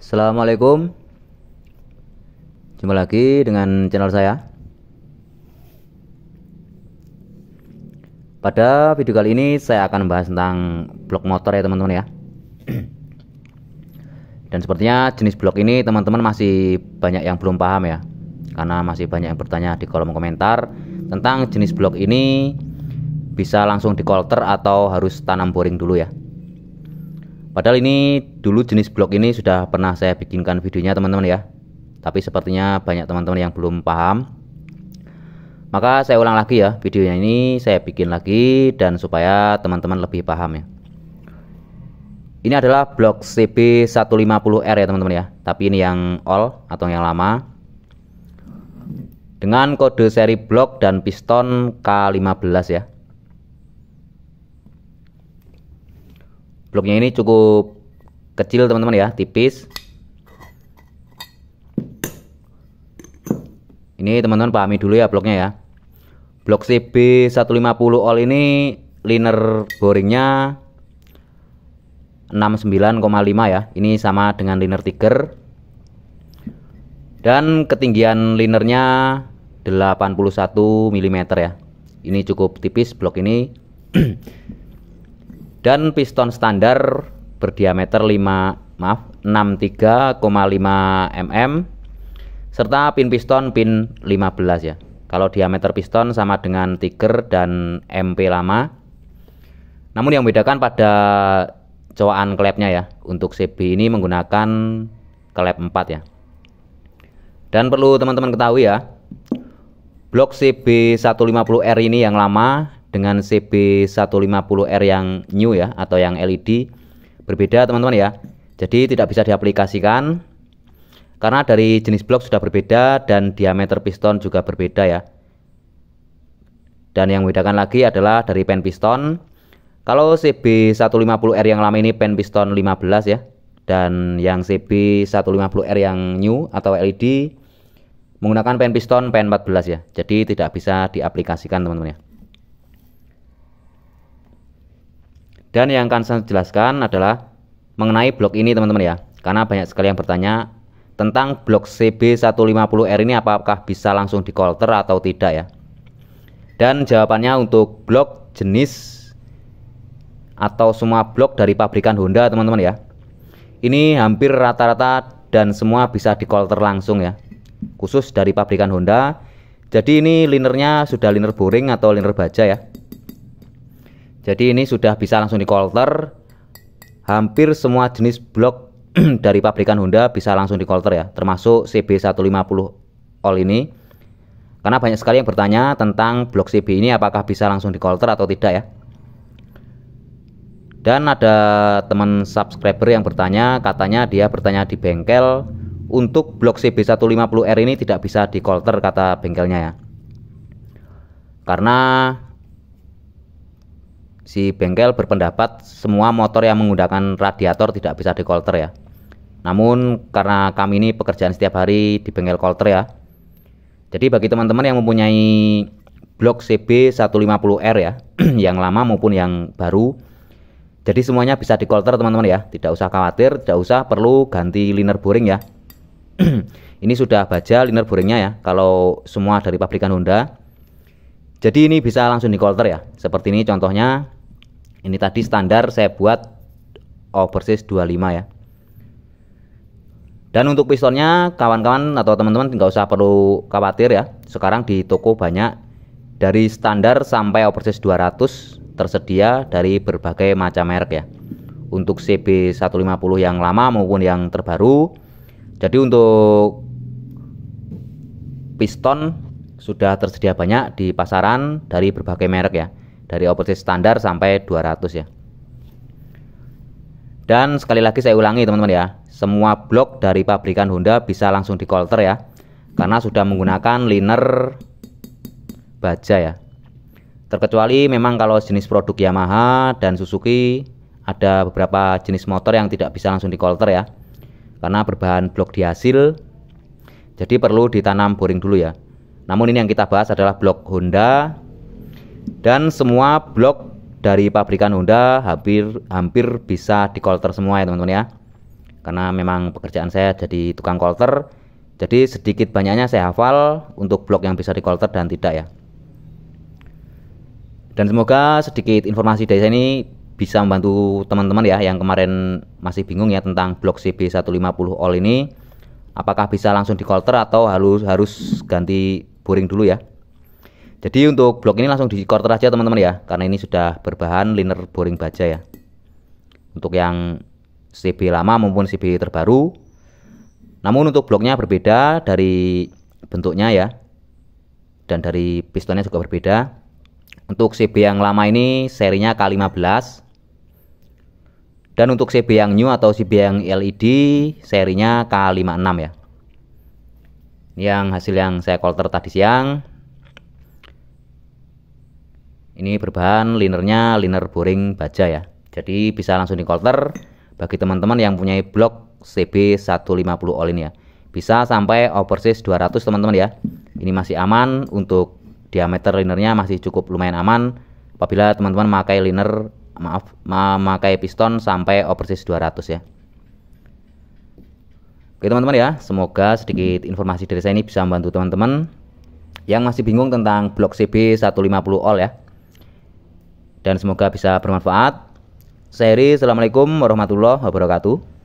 Assalamualaikum Jumpa lagi dengan channel saya Pada video kali ini saya akan membahas tentang blok motor ya teman-teman ya Dan sepertinya jenis blok ini teman-teman masih banyak yang belum paham ya Karena masih banyak yang bertanya di kolom komentar Tentang jenis blok ini bisa langsung di atau harus tanam boring dulu ya Padahal ini dulu jenis blok ini sudah pernah saya bikinkan videonya teman-teman ya. Tapi sepertinya banyak teman-teman yang belum paham. Maka saya ulang lagi ya videonya ini saya bikin lagi dan supaya teman-teman lebih paham ya. Ini adalah blok CB150R ya teman-teman ya. Tapi ini yang all atau yang lama. Dengan kode seri blok dan piston K15 ya. bloknya ini cukup kecil teman-teman ya tipis ini teman-teman pahami dulu ya bloknya ya blok CB150 all ini liner boringnya 69,5 ya ini sama dengan liner tiger dan ketinggian linernya 81 mm ya ini cukup tipis blok ini dan piston standar berdiameter 5 maaf 63,5 mm serta pin piston pin 15 ya. Kalau diameter piston sama dengan Tiger dan MP lama. Namun yang bedakan pada cowaan klepnya ya. Untuk CB ini menggunakan klep 4 ya. Dan perlu teman-teman ketahui ya, blok CB150R ini yang lama dengan CB150R yang new ya atau yang LED berbeda teman-teman ya jadi tidak bisa diaplikasikan karena dari jenis blok sudah berbeda dan diameter piston juga berbeda ya dan yang membedakan lagi adalah dari pen piston kalau CB150R yang lama ini pen piston 15 ya dan yang CB150R yang new atau LED menggunakan pen piston pen 14 ya jadi tidak bisa diaplikasikan teman-teman ya Dan yang akan saya jelaskan adalah mengenai blok ini teman-teman ya. Karena banyak sekali yang bertanya tentang blok CB150R ini apakah bisa langsung di colter atau tidak ya. Dan jawabannya untuk blok jenis atau semua blok dari pabrikan Honda teman-teman ya. Ini hampir rata-rata dan semua bisa di colter langsung ya. Khusus dari pabrikan Honda. Jadi ini linernya sudah liner boring atau liner baja ya jadi ini sudah bisa langsung di colter. hampir semua jenis blok dari pabrikan Honda bisa langsung di colter ya termasuk CB150 all ini karena banyak sekali yang bertanya tentang blok CB ini apakah bisa langsung di colter atau tidak ya dan ada teman subscriber yang bertanya katanya dia bertanya di bengkel untuk blok CB150R ini tidak bisa di colter kata bengkelnya ya karena si bengkel berpendapat semua motor yang menggunakan radiator tidak bisa di dikolter ya. Namun karena kami ini pekerjaan setiap hari di bengkel kolter ya. Jadi bagi teman-teman yang mempunyai blok CB150R ya, yang lama maupun yang baru. Jadi semuanya bisa di dikolter teman-teman ya, tidak usah khawatir, tidak usah perlu ganti liner boring ya. ini sudah baja liner boringnya ya, kalau semua dari pabrikan Honda. Jadi ini bisa langsung di dikolter ya, seperti ini contohnya ini tadi standar saya buat overseas 25 ya dan untuk pistonnya kawan-kawan atau teman-teman nggak usah perlu khawatir ya sekarang di toko banyak dari standar sampai overseas 200 tersedia dari berbagai macam merek ya untuk CB150 yang lama maupun yang terbaru jadi untuk piston sudah tersedia banyak di pasaran dari berbagai merek ya dari oposisi standar sampai 200 ya dan sekali lagi saya ulangi teman-teman ya semua blok dari pabrikan Honda bisa langsung di kolter ya karena sudah menggunakan liner baja ya terkecuali memang kalau jenis produk Yamaha dan Suzuki ada beberapa jenis motor yang tidak bisa langsung di kolter ya karena berbahan blok dihasil jadi perlu ditanam boring dulu ya namun ini yang kita bahas adalah blok Honda dan semua blok dari pabrikan Honda hampir hampir bisa di kolter semua ya teman-teman ya karena memang pekerjaan saya jadi tukang kolter jadi sedikit banyaknya saya hafal untuk blok yang bisa di kolter dan tidak ya dan semoga sedikit informasi dari saya ini bisa membantu teman-teman ya yang kemarin masih bingung ya tentang blok CB150 all ini apakah bisa langsung di kolter atau harus harus ganti boring dulu ya jadi untuk blok ini langsung di quarter aja teman-teman ya, karena ini sudah berbahan liner boring baja ya. Untuk yang CB lama maupun CB terbaru. Namun untuk bloknya berbeda dari bentuknya ya. Dan dari pistonnya juga berbeda. Untuk CB yang lama ini serinya K15. Dan untuk CB yang new atau CB yang LED serinya K56 ya. Yang hasil yang saya kolter tadi siang ini berbahan linernya liner boring baja ya jadi bisa langsung di colter. bagi teman-teman yang punya blok CB150 all ini ya bisa sampai oversize 200 teman-teman ya ini masih aman untuk diameter linernya masih cukup lumayan aman apabila teman-teman memakai liner maaf memakai piston sampai oversize 200 ya Oke teman-teman ya, semoga sedikit informasi dari saya ini bisa membantu teman-teman yang masih bingung tentang blok CB150 all ya dan semoga bisa bermanfaat. Saya Assalamualaikum warahmatullahi wabarakatuh.